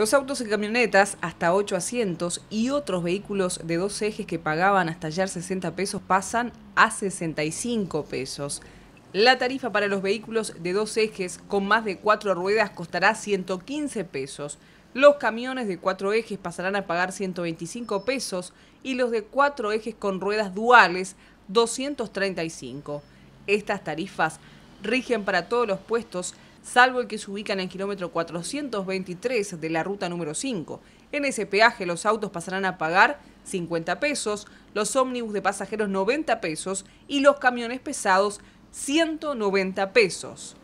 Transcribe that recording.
Los autos y camionetas, hasta 8 asientos, y otros vehículos de dos ejes que pagaban hasta ayer 60 pesos pasan a 65 pesos. La tarifa para los vehículos de dos ejes con más de cuatro ruedas costará 115 pesos. Los camiones de cuatro ejes pasarán a pagar 125 pesos y los de cuatro ejes con ruedas duales 235. Estas tarifas rigen para todos los puestos salvo el que se ubica en el kilómetro 423 de la ruta número 5. En ese peaje los autos pasarán a pagar 50 pesos, los ómnibus de pasajeros 90 pesos y los camiones pesados 190 pesos.